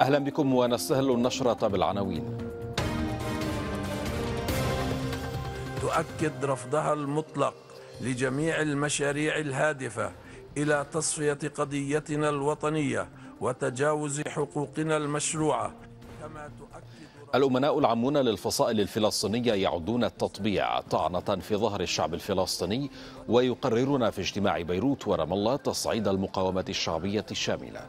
أهلا بكم ونستهل النشرة بالعناوين تؤكد رفضها المطلق لجميع المشاريع الهادفة إلى تصفية قضيتنا الوطنية وتجاوز حقوقنا المشروعة كما تؤكد الأمناء العامون للفصائل الفلسطينية يعدون التطبيع طعنة في ظهر الشعب الفلسطيني ويقررون في اجتماع بيروت ورام الله تصعيد المقاومة الشعبية الشاملة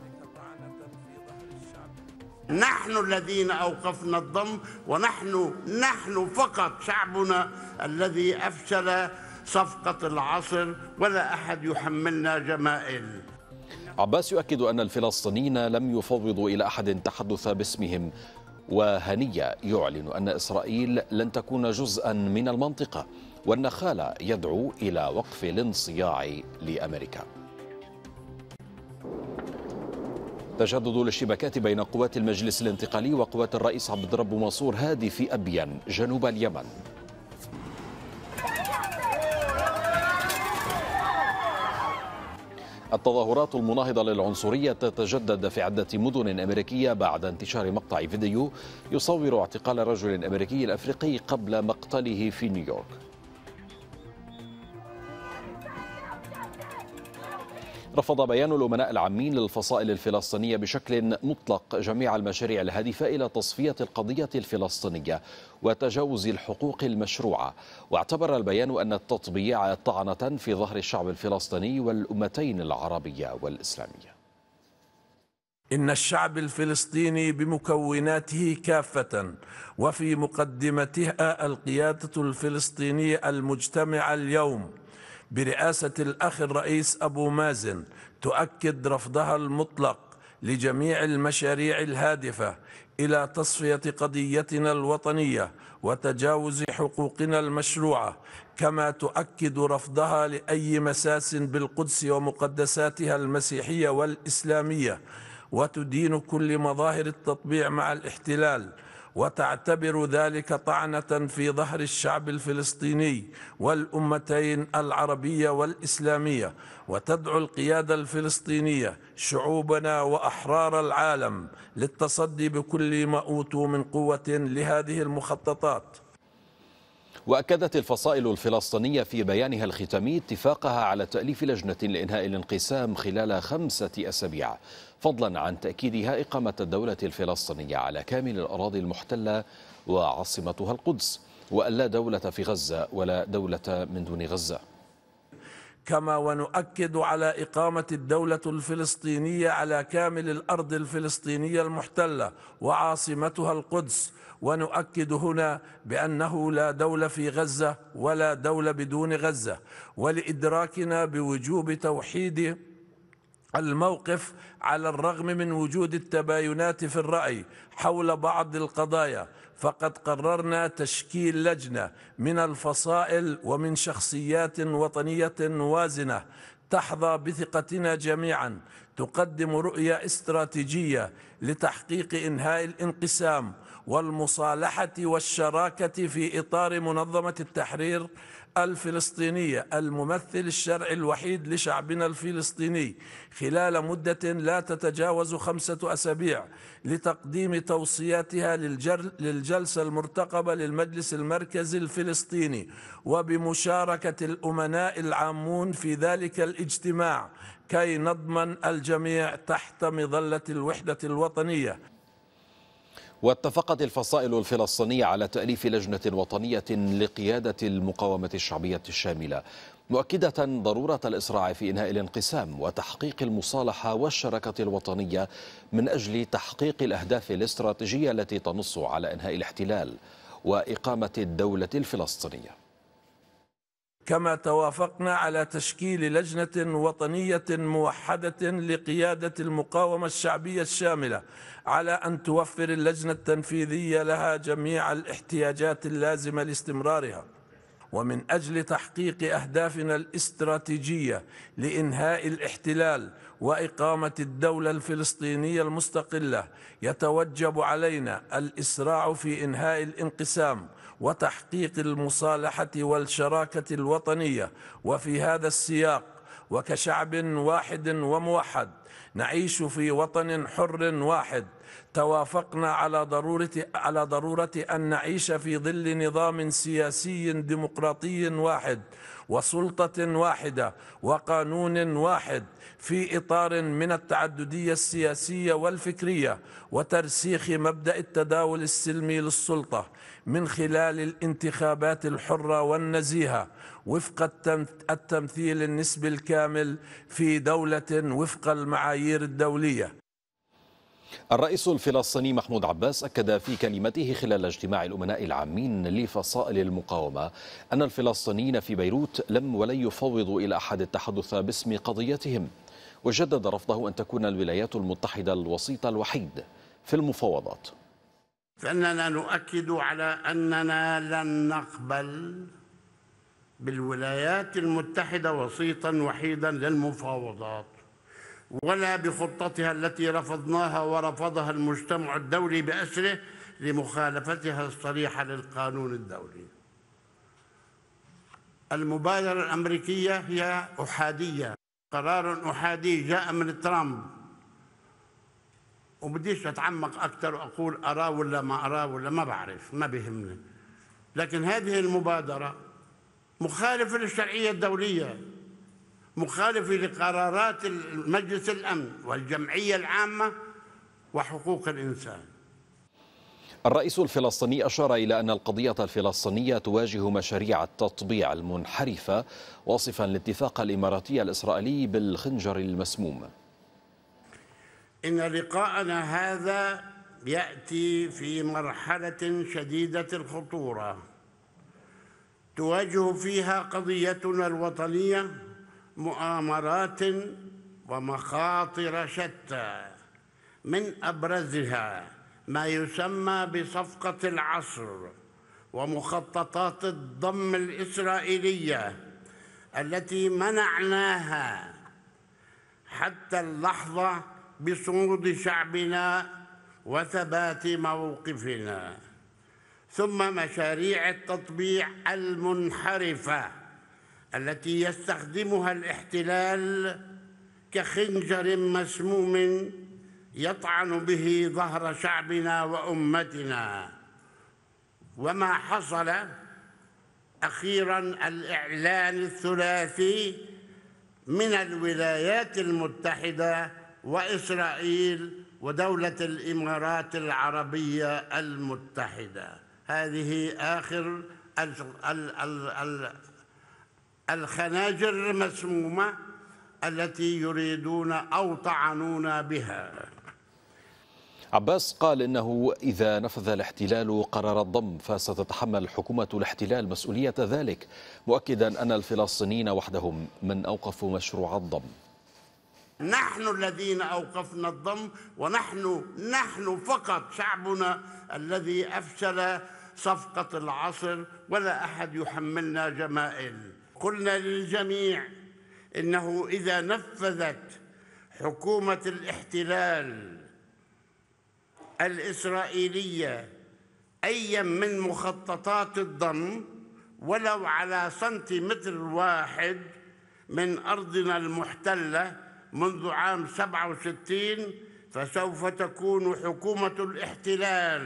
نحن الذين أوقفنا الضم ونحن نحن فقط شعبنا الذي أفشل صفقة العصر ولا أحد يحملنا جمائل عباس يؤكد أن الفلسطينيين لم يفوضوا إلى أحد تحدث باسمهم وهنية يعلن أن إسرائيل لن تكون جزءا من المنطقة والنخالة يدعو إلى وقف الانصياع لأمريكا تجدد الاشتباكات بين قوات المجلس الانتقالي وقوات الرئيس عبد الرب منصور هادي في أبين جنوب اليمن التظاهرات المناهضة للعنصرية تتجدد في عدة مدن أمريكية بعد انتشار مقطع فيديو يصور اعتقال رجل أمريكي أفريقي قبل مقتله في نيويورك رفض بيان الأمناء العامين للفصائل الفلسطينية بشكل مطلق جميع المشاريع الهادفة إلى تصفية القضية الفلسطينية وتجاوز الحقوق المشروعة واعتبر البيان أن التطبيع طعنة في ظهر الشعب الفلسطيني والأمتين العربية والإسلامية إن الشعب الفلسطيني بمكوناته كافة وفي مقدمتها القيادة الفلسطينية المجتمعة اليوم برئاسة الأخ الرئيس أبو مازن تؤكد رفضها المطلق لجميع المشاريع الهادفة إلى تصفية قضيتنا الوطنية وتجاوز حقوقنا المشروعة كما تؤكد رفضها لأي مساس بالقدس ومقدساتها المسيحية والإسلامية وتدين كل مظاهر التطبيع مع الاحتلال وتعتبر ذلك طعنة في ظهر الشعب الفلسطيني والأمتين العربية والإسلامية وتدعو القيادة الفلسطينية شعوبنا وأحرار العالم للتصدي بكل ما أوتوا من قوة لهذه المخططات وأكدت الفصائل الفلسطينية في بيانها الختامي اتفاقها على تأليف لجنة لإنهاء الانقسام خلال خمسة أسابيع فضلا عن تأكيدها إقامة الدولة الفلسطينية على كامل الأراضي المحتلة وعاصمتها القدس وأن لا دولة في غزة ولا دولة من دون غزة كما ونؤكد على إقامة الدولة الفلسطينية على كامل الأرض الفلسطينية المحتلة وعاصمتها القدس ونؤكد هنا بأنه لا دولة في غزة ولا دولة بدون غزة ولإدراكنا بوجوب توحيد الموقف على الرغم من وجود التباينات في الرأي حول بعض القضايا فقد قررنا تشكيل لجنة من الفصائل ومن شخصيات وطنية وازنة تحظى بثقتنا جميعا تقدم رؤية استراتيجية لتحقيق إنهاء الانقسام والمصالحة والشراكة في إطار منظمة التحرير الفلسطينية الممثل الشرعي الوحيد لشعبنا الفلسطيني خلال مدة لا تتجاوز خمسة أسابيع لتقديم توصياتها للجلسة المرتقبة للمجلس المركزي الفلسطيني وبمشاركة الأمناء العامون في ذلك الاجتماع كي نضمن الجميع تحت مظلة الوحدة الوطنية واتفقت الفصائل الفلسطينية على تأليف لجنة وطنية لقيادة المقاومة الشعبية الشاملة مؤكدة ضرورة الإسراع في إنهاء الانقسام وتحقيق المصالحة والشراكة الوطنية من أجل تحقيق الأهداف الاستراتيجية التي تنص على إنهاء الاحتلال وإقامة الدولة الفلسطينية كما توافقنا على تشكيل لجنة وطنية موحدة لقيادة المقاومة الشعبية الشاملة على أن توفر اللجنة التنفيذية لها جميع الاحتياجات اللازمة لاستمرارها ومن أجل تحقيق أهدافنا الاستراتيجية لإنهاء الاحتلال وإقامة الدولة الفلسطينية المستقلة يتوجب علينا الإسراع في إنهاء الانقسام وتحقيق المصالحة والشراكة الوطنية وفي هذا السياق وكشعب واحد وموحد نعيش في وطن حر واحد توافقنا على ضرورة على ضرورة أن نعيش في ظل نظام سياسي ديمقراطي واحد وسلطة واحدة وقانون واحد في إطار من التعددية السياسية والفكرية وترسيخ مبدأ التداول السلمي للسلطة من خلال الانتخابات الحرة والنزيهة وفق التمثيل النسبي الكامل في دولة وفق المعايير الدولية الرئيس الفلسطيني محمود عباس أكد في كلمته خلال اجتماع الأمناء العامين لفصائل المقاومة أن الفلسطينيين في بيروت لم ولن يفوضوا إلى أحد التحدث باسم قضيتهم وجدد رفضه أن تكون الولايات المتحدة الوسيط الوحيد في المفاوضات فاننا نؤكد على اننا لن نقبل بالولايات المتحده وسيطا وحيدا للمفاوضات ولا بخطتها التي رفضناها ورفضها المجتمع الدولي باسره لمخالفتها الصريحه للقانون الدولي. المبادره الامريكيه هي احاديه، قرار احادي جاء من ترامب وبديش اتعمق اكثر واقول اراه ولا ما اراه ولا ما بعرف ما بيهمني لكن هذه المبادره مخالفه للشرعيه الدوليه مخالفه لقرارات مجلس الامن والجمعيه العامه وحقوق الانسان الرئيس الفلسطيني أشار إلى أن القضية الفلسطينية تواجه مشاريع التطبيع المنحرفة واصفا الاتفاق الإماراتي الإسرائيلي بالخنجر المسموم إن لقاءنا هذا يأتي في مرحلة شديدة الخطورة تواجه فيها قضيتنا الوطنية مؤامرات ومخاطر شتى من أبرزها ما يسمى بصفقة العصر ومخططات الضم الإسرائيلية التي منعناها حتى اللحظة بصمود شعبنا وثبات موقفنا ثم مشاريع التطبيع المنحرفه التي يستخدمها الاحتلال كخنجر مسموم يطعن به ظهر شعبنا وامتنا وما حصل اخيرا الاعلان الثلاثي من الولايات المتحده وإسرائيل ودولة الإمارات العربية المتحدة هذه آخر الخناجر المسمومة التي يريدون أو طعنونا بها عباس قال انه اذا نفذ الاحتلال قرار الضم فستتحمل حكومه الاحتلال مسؤوليه ذلك مؤكدا ان الفلسطينيين وحدهم من اوقفوا مشروع الضم نحن الذين أوقفنا الضم ونحن نحن فقط شعبنا الذي أفشل صفقة العصر ولا أحد يحملنا جمائل قلنا للجميع إنه إذا نفذت حكومة الاحتلال الإسرائيلية أيا من مخططات الضم ولو على سنتيمتر واحد من أرضنا المحتلة منذ عام 67 فسوف تكون حكومة الاحتلال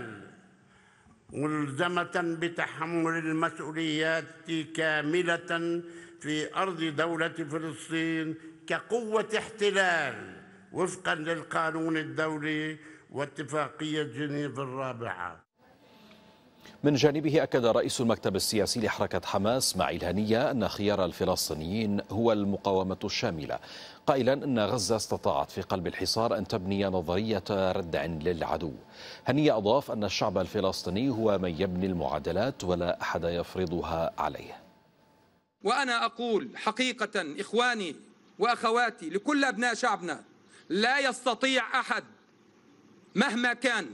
ملزمة بتحمل المسؤوليات كاملة في أرض دولة فلسطين كقوة احتلال وفقا للقانون الدولي واتفاقية جنيف الرابعة من جانبه أكد رئيس المكتب السياسي لحركة حماس مع هنية أن خيار الفلسطينيين هو المقاومة الشاملة قائلا أن غزة استطاعت في قلب الحصار أن تبني نظرية ردع للعدو هنية أضاف أن الشعب الفلسطيني هو من يبني المعادلات ولا أحد يفرضها عليه وأنا أقول حقيقة إخواني وأخواتي لكل أبناء شعبنا لا يستطيع أحد مهما كان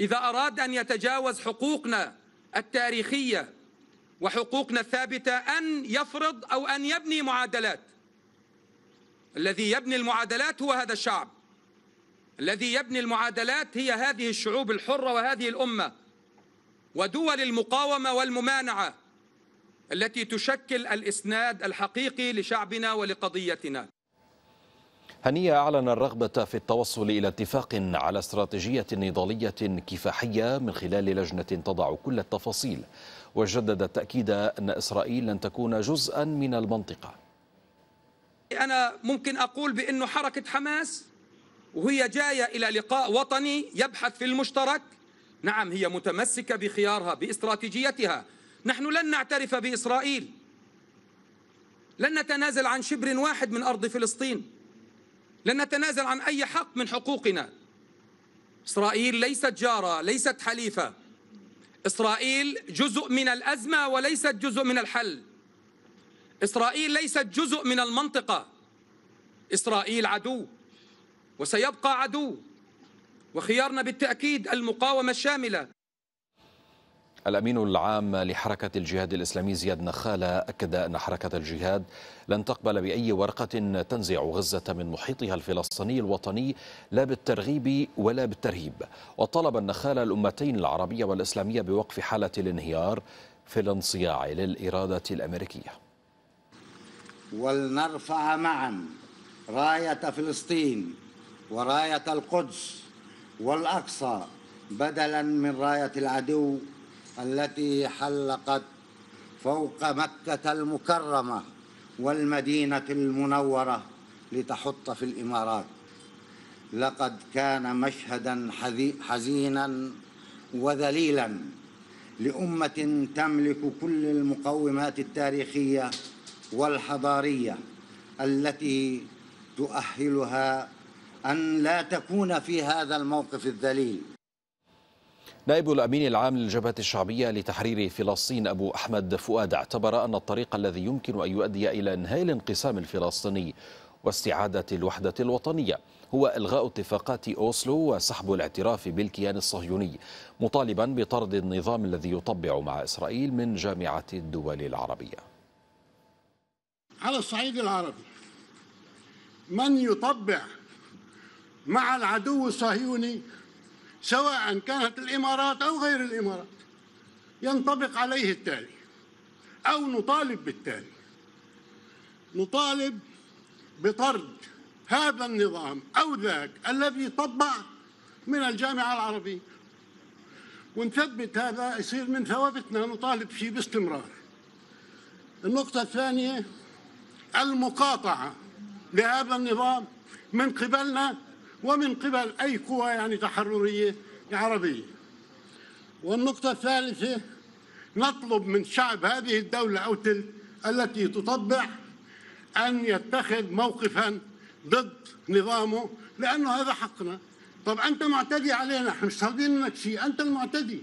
إذا أراد أن يتجاوز حقوقنا التاريخية وحقوقنا الثابتة أن يفرض أو أن يبني معادلات الذي يبني المعادلات هو هذا الشعب الذي يبني المعادلات هي هذه الشعوب الحرة وهذه الأمة ودول المقاومة والممانعة التي تشكل الإسناد الحقيقي لشعبنا ولقضيتنا هنية أعلن الرغبة في التوصل إلى اتفاق على استراتيجية نضالية كفاحية من خلال لجنة تضع كل التفاصيل وجدد التأكيد أن إسرائيل لن تكون جزءا من المنطقة أنا ممكن أقول بأنه حركة حماس وهي جاية إلى لقاء وطني يبحث في المشترك نعم هي متمسكة بخيارها باستراتيجيتها نحن لن نعترف بإسرائيل لن نتنازل عن شبر واحد من أرض فلسطين لن نتنازل عن أي حق من حقوقنا إسرائيل ليست جارة ليست حليفة إسرائيل جزء من الأزمة وليست جزء من الحل إسرائيل ليست جزء من المنطقة إسرائيل عدو وسيبقى عدو وخيارنا بالتأكيد المقاومة الشاملة الأمين العام لحركة الجهاد الإسلامي زياد نخالة أكد أن حركة الجهاد لن تقبل بأي ورقة تنزع غزة من محيطها الفلسطيني الوطني لا بالترغيب ولا بالترهيب وطلب النخالة الأمتين العربية والإسلامية بوقف حالة الانهيار في الانصياع للإرادة الأمريكية ولنرفع معا راية فلسطين وراية القدس والأقصى بدلا من راية العدو التي حلقت فوق مكة المكرمة والمدينة المنورة لتحط في الإمارات لقد كان مشهدا حزينا وذليلا لأمة تملك كل المقومات التاريخية والحضارية التي تؤهلها أن لا تكون في هذا الموقف الذليل نائب الأمين العام للجبهة الشعبية لتحرير فلسطين أبو أحمد فؤاد اعتبر أن الطريق الذي يمكن أن يؤدي إلى إنهاء الانقسام الفلسطيني واستعادة الوحدة الوطنية هو إلغاء اتفاقات أوسلو وسحب الاعتراف بالكيان الصهيوني مطالبا بطرد النظام الذي يطبع مع إسرائيل من جامعة الدول العربية على الصعيد العربي من يطبع مع العدو الصهيوني سواء كانت الإمارات أو غير الإمارات ينطبق عليه التالي أو نطالب بالتالي نطالب بطرد هذا النظام أو ذاك الذي طبع من الجامعة العربية ونثبت هذا يصير من ثوابتنا نطالب فيه باستمرار النقطة الثانية المقاطعة لهذا النظام من قبلنا ومن قبل أي قوى يعني تحررية عربية والنقطة الثالثة نطلب من شعب هذه الدولة أو تلك التي تطبع أن يتخذ موقفا ضد نظامه لأنه هذا حقنا طب أنت معتدي علينا احنا مش طالبين منك شيء أنت المعتدي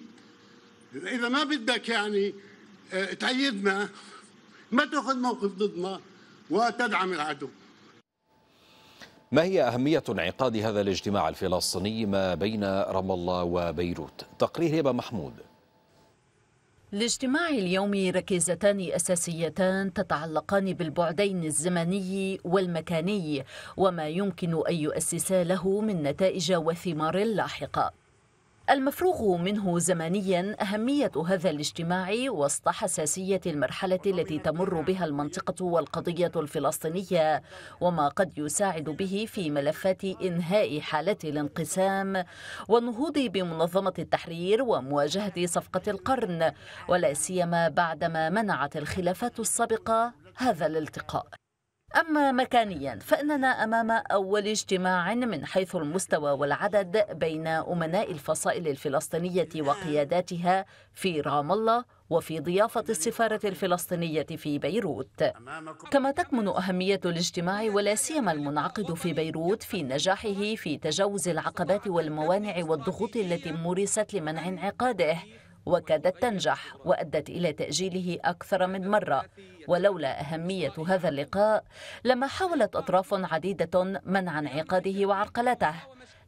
إذا ما بدك يعني آه، تأيدنا ما تأخذ موقف ضدنا وتدعم العدو ما هي أهمية انعقاد هذا الاجتماع الفلسطيني ما بين رام الله وبيروت تقرير هبة محمود لاجتماع اليوم ركيزتان أساسيتان تتعلقان بالبعدين الزمني والمكاني وما يمكن أن يؤسسا له من نتائج وثمار لاحقة المفروغ منه زمنيا أهمية هذا الاجتماع وسط حساسية المرحلة التي تمر بها المنطقة والقضية الفلسطينية وما قد يساعد به في ملفات إنهاء حالة الانقسام والنهوض بمنظمة التحرير ومواجهة صفقة القرن ولا سيما بعدما منعت الخلافات السابقة هذا الالتقاء أما مكانيا فإننا أمام أول اجتماع من حيث المستوى والعدد بين أمناء الفصائل الفلسطينية وقياداتها في رام الله وفي ضيافة السفارة الفلسطينية في بيروت كما تكمن أهمية الاجتماع ولا سيما المنعقد في بيروت في نجاحه في تجاوز العقبات والموانع والضغوط التي مورست لمنع انعقاده وكادت تنجح وأدت إلى تأجيله أكثر من مرة ولولا أهمية هذا اللقاء لما حاولت أطراف عديدة منع انعقاده وعرقلته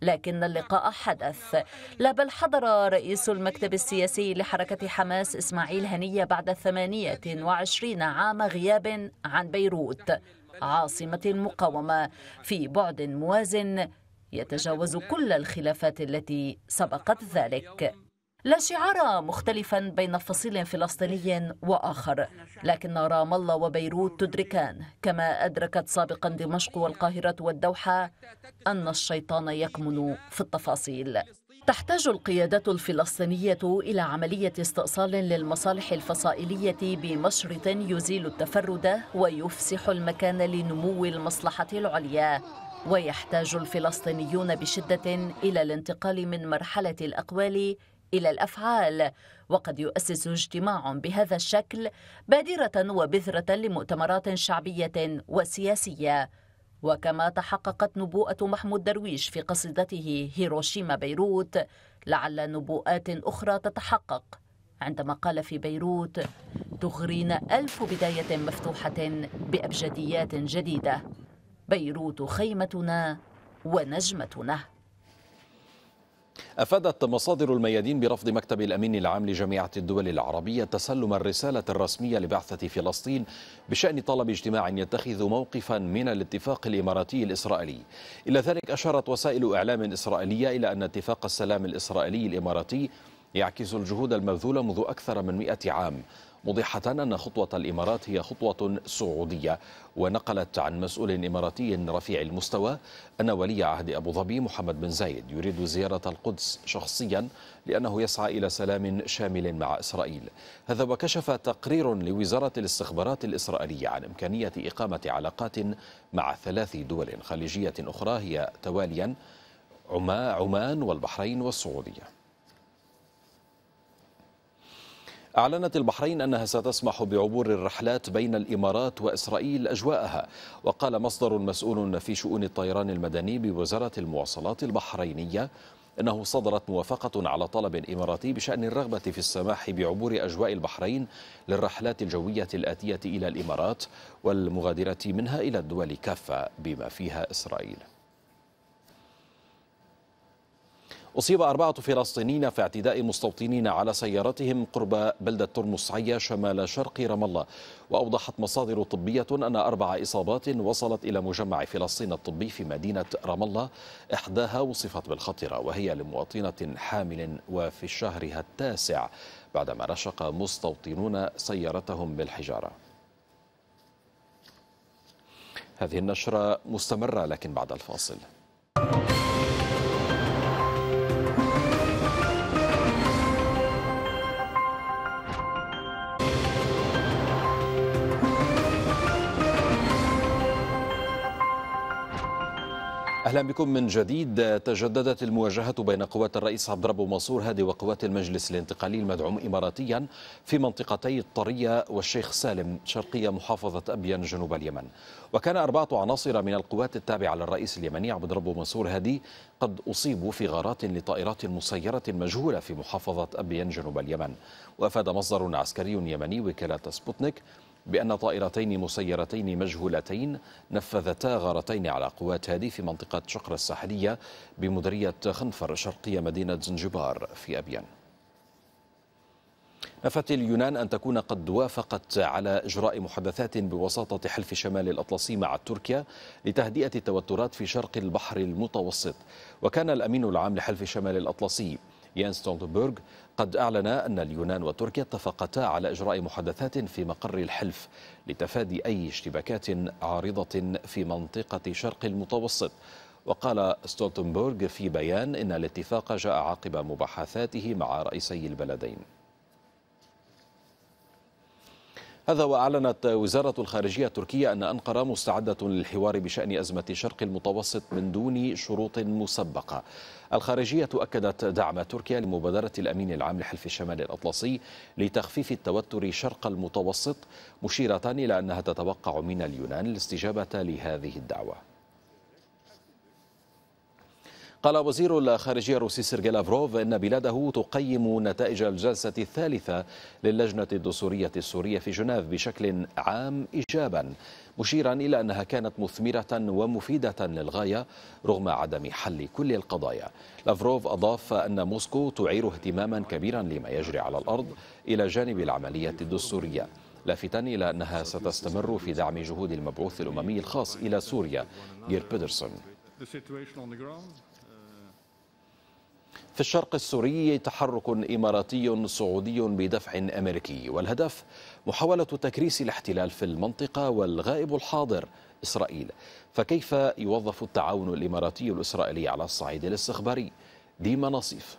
لكن اللقاء حدث لا بل حضر رئيس المكتب السياسي لحركة حماس إسماعيل هنية بعد 28 عام غياب عن بيروت عاصمة المقاومة في بعد موازن يتجاوز كل الخلافات التي سبقت ذلك لا شعار مختلفا بين فصيل فلسطيني واخر لكن رام الله وبيروت تدركان كما ادركت سابقا دمشق والقاهره والدوحه ان الشيطان يكمن في التفاصيل تحتاج القيادات الفلسطينية إلى عملية استئصال للمصالح الفصائلية بمشرط يزيل التفرد ويفسح المكان لنمو المصلحة العليا ويحتاج الفلسطينيون بشدة إلى الانتقال من مرحلة الأقوال إلى الأفعال وقد يؤسس اجتماع بهذا الشكل بادرة وبذرة لمؤتمرات شعبية وسياسية وكما تحققت نبوءة محمود درويش في قصيدته هيروشيما بيروت لعل نبوءات أخرى تتحقق عندما قال في بيروت تغرين ألف بداية مفتوحة بأبجديات جديدة بيروت خيمتنا ونجمتنا أفادت مصادر الميادين برفض مكتب الأمين العام لجامعة الدول العربية تسلم الرسالة الرسمية لبعثة فلسطين بشأن طلب اجتماع يتخذ موقفا من الاتفاق الإماراتي الإسرائيلي إلى ذلك أشارت وسائل إعلام إسرائيلية إلى أن اتفاق السلام الإسرائيلي الإماراتي يعكس الجهود المبذولة منذ أكثر من مئة عام موضحة أن خطوة الإمارات هي خطوة سعودية ونقلت عن مسؤول إماراتي رفيع المستوى أن ولي عهد أبو ظبي محمد بن زايد يريد زيارة القدس شخصيا لأنه يسعى إلى سلام شامل مع إسرائيل هذا وكشف تقرير لوزارة الاستخبارات الإسرائيلية عن إمكانية إقامة علاقات مع ثلاث دول خليجية أخرى هي تواليا عمان والبحرين والسعودية أعلنت البحرين أنها ستسمح بعبور الرحلات بين الإمارات وإسرائيل أجواءها وقال مصدر مسؤول في شؤون الطيران المدني بوزارة المواصلات البحرينية أنه صدرت موافقة على طلب إماراتي بشأن الرغبة في السماح بعبور أجواء البحرين للرحلات الجوية الآتية إلى الإمارات والمغادرة منها إلى الدول كافة بما فيها إسرائيل أصيب أربعة فلسطينيين في اعتداء مستوطنين على سيارتهم قرب بلدة ترمصعية شمال شرق رام الله وأوضحت مصادر طبية أن أربع إصابات وصلت إلى مجمع فلسطين الطبي في مدينة رام الله إحداها وصفت بالخطرة وهي لمواطنة حامل وفي شهرها التاسع بعدما رشق مستوطنون سيارتهم بالحجاره هذه النشرة مستمرة لكن بعد الفاصل أهلا بكم من جديد تجددت المواجهة بين قوات الرئيس عبد ربه منصور هادي وقوات المجلس الانتقالي المدعوم إماراتيا في منطقتي الطرية والشيخ سالم شرقية محافظة ابيان جنوب اليمن وكان أربعة عناصر من القوات التابعة للرئيس اليمني عبد ربه منصور هادي قد أصيبوا في غارات لطائرات مسيرة مجهولة في محافظة ابيان جنوب اليمن وأفاد مصدر عسكري يمني وكالة سبوتنيك بأن طائرتين مسيرتين مجهولتين نفذتا غارتين على قوات هادي في منطقة شقرة الساحلية بمديرية خنفر شرقية مدينة زنجبار في أبيان نفت اليونان أن تكون قد وافقت على إجراء محادثات بوساطة حلف شمال الأطلسي مع تركيا لتهدئة التوترات في شرق البحر المتوسط وكان الأمين العام لحلف شمال الأطلسي يان ستولتنبرغ قد أعلن أن اليونان وتركيا اتفقتا على إجراء محادثات في مقر الحلف لتفادي أي اشتباكات عارضة في منطقة شرق المتوسط وقال ستولتنبرغ في بيان إن الاتفاق جاء عقب مباحثاته مع رئيسي البلدين هذا وأعلنت وزارة الخارجية التركية أن أنقرة مستعدة للحوار بشأن أزمة شرق المتوسط من دون شروط مسبقة الخارجية أكدت دعم تركيا لمبادرة الأمين العام لحلف الشمال الأطلسي لتخفيف التوتر شرق المتوسط مشيرة إلى أنها تتوقع من اليونان الاستجابة لهذه الدعوة قال وزير الخارجية الروسي سيرجي لافروف إن بلاده تقيم نتائج الجلسة الثالثة للجنة الدستورية السورية في جنيف بشكل عام إيجابا مشيرا إلى أنها كانت مثمرة ومفيدة للغاية رغم عدم حل كل القضايا لافروف أضاف أن موسكو تعير اهتماما كبيرا لما يجري على الأرض إلى جانب العملية الدستورية لافتا إلى أنها ستستمر في دعم جهود المبعوث الأممي الخاص إلى سوريا جير بيدرسون في الشرق السوري تحرك إماراتي سعودي بدفع أمريكي والهدف محاولة تكريس الاحتلال في المنطقة والغائب الحاضر إسرائيل فكيف يوظف التعاون الإماراتي الإسرائيلي على الصعيد الاستخباري ديما نصيف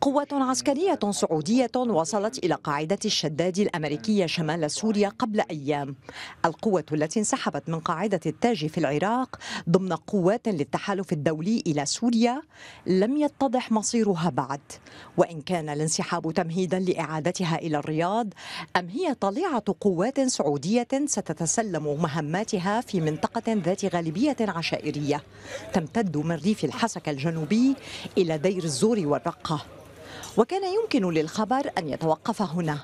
قوة عسكرية سعودية وصلت إلى قاعدة الشداد الأمريكية شمال سوريا قبل أيام القوة التي انسحبت من قاعدة التاج في العراق ضمن قوات للتحالف الدولي إلى سوريا لم يتضح مصيرها بعد وإن كان الانسحاب تمهيدا لإعادتها إلى الرياض أم هي طليعة قوات سعودية ستتسلم مهماتها في منطقة ذات غالبية عشائرية تمتد من ريف الحسكة الجنوبي إلى دير الزور والرقة وكان يمكن للخبر أن يتوقف هنا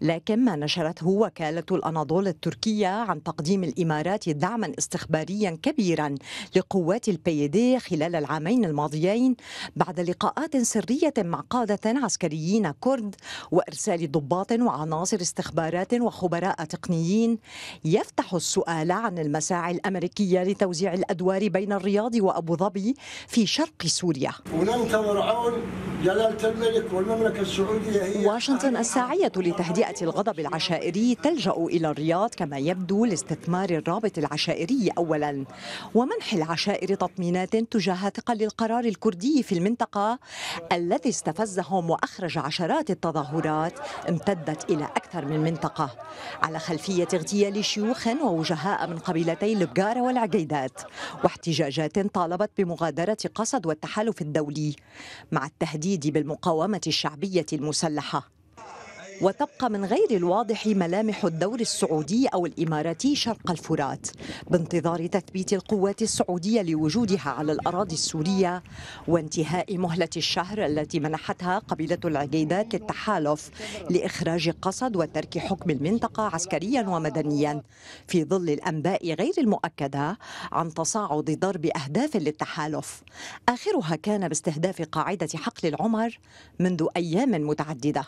لكن ما نشرته وكالة الأناضول التركية عن تقديم الإمارات دعما استخباريا كبيرا لقوات البيدي خلال العامين الماضيين بعد لقاءات سرية مع قادة عسكريين كرد وإرسال ضباط وعناصر استخبارات وخبراء تقنيين يفتح السؤال عن المساعي الأمريكية لتوزيع الأدوار بين الرياض وأبو ظبي في شرق سوريا وننتظر عون جلالة الملك والمملكة السعودية هي واشنطن الساعية لتهدئة الغضب العشائري تلجأ إلى الرياض كما يبدو لاستثمار الرابط العشائري أولا ومنح العشائر تطمينات تجاه ثقل القرار الكردي في المنطقة الذي استفزهم وأخرج عشرات التظاهرات امتدت إلى أكثر من منطقة على خلفية اغتيال شيوخ ووجهاء من قبيلتي البقارة والعقيدات واحتجاجات طالبت بمغادرة قصد والتحالف الدولي مع التهديد الجديد بالمقاومة الشعبية المسلحة وتبقى من غير الواضح ملامح الدور السعودي أو الإماراتي شرق الفرات بانتظار تثبيت القوات السعودية لوجودها على الأراضي السورية وانتهاء مهلة الشهر التي منحتها قبيلة العقيدات للتحالف لإخراج قسد وترك حكم المنطقة عسكريا ومدنيا في ظل الأنباء غير المؤكدة عن تصاعد ضرب أهداف للتحالف آخرها كان باستهداف قاعدة حقل العمر منذ أيام متعددة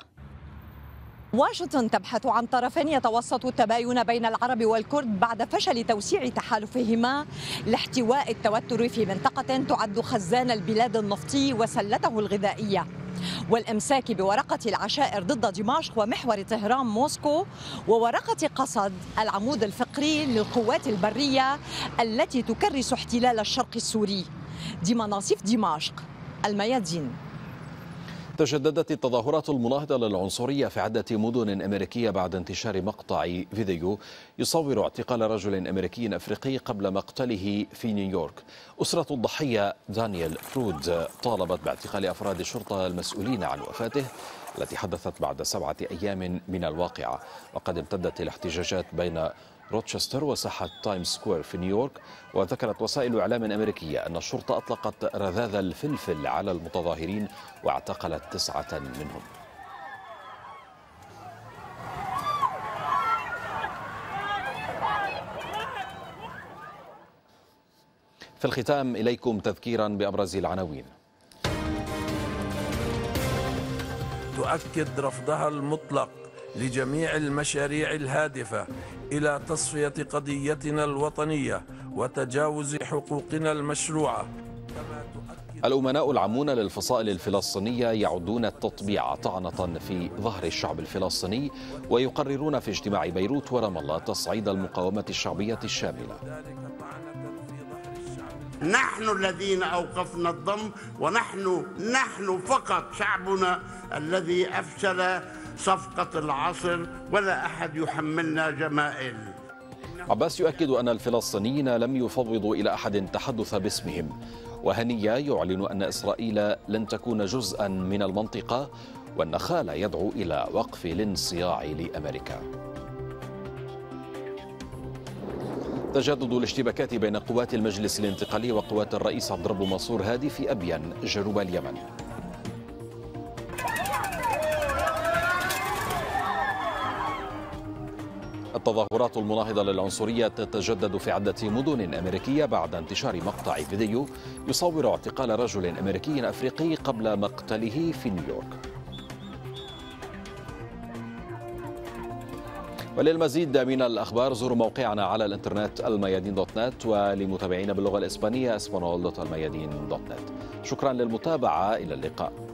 واشنطن تبحث عن طرف يتوسط التباين بين العرب والكرد بعد فشل توسيع تحالفهما لاحتواء التوتر في منطقة تعد خزان البلاد النفطي وسلته الغذائية والإمساك بورقة العشائر ضد دمشق ومحور طهران موسكو وورقة قصد العمود الفقري للقوات البرية التي تكرس احتلال الشرق السوري دي مناصف دمشق الميادين تشددت التظاهرات المناهضة للعنصرية في عدة مدن أمريكية بعد انتشار مقطع فيديو يصور اعتقال رجل أمريكي أفريقي قبل مقتله في نيويورك أسرة الضحية دانيال فرود طالبت باعتقال أفراد الشرطة المسؤولين عن وفاته التي حدثت بعد سبعة أيام من الواقعة وقد امتدت الاحتجاجات بين روتشستر وساحة تايم سكوير في نيويورك وذكرت وسائل إعلام أمريكية أن الشرطة أطلقت رذاذ الفلفل على المتظاهرين واعتقلت تسعة منهم في الختام إليكم تذكيرا بأبرز العناوين تؤكد رفضها المطلق لجميع المشاريع الهادفة إلى تصفية قضيتنا الوطنية وتجاوز حقوقنا المشروعة الأمناء العامون للفصائل الفلسطينية يعدون التطبيع طعنة في ظهر الشعب الفلسطيني ويقررون في اجتماع بيروت ورام الله تصعيد المقاومة الشعبية الشاملة نحن الذين أوقفنا الضم ونحن نحن فقط شعبنا الذي أفشل صفقة العصر ولا أحد يحملنا جمائل عباس يؤكد أن الفلسطينيين لم يفوضوا إلى أحد تحدث باسمهم وهنية يعلن أن إسرائيل لن تكون جزءا من المنطقة والنخال يدعو إلى وقف الانصياع لأمريكا تجدد الاشتباكات بين قوات المجلس الانتقالي وقوات الرئيس عبد الرب منصور هادي في أبين جنوب اليمن التظاهرات المناهضة للعنصرية تتجدد في عدة مدن أمريكية بعد انتشار مقطع فيديو يصور اعتقال رجل أمريكي أفريقي قبل مقتله في نيويورك وللمزيد من الأخبار زوروا موقعنا على الإنترنت الميادين دوت نت ولمتابعينا باللغة الإسبانية اسبانول دوت الميادين دوت نت شكرا للمتابعة إلى اللقاء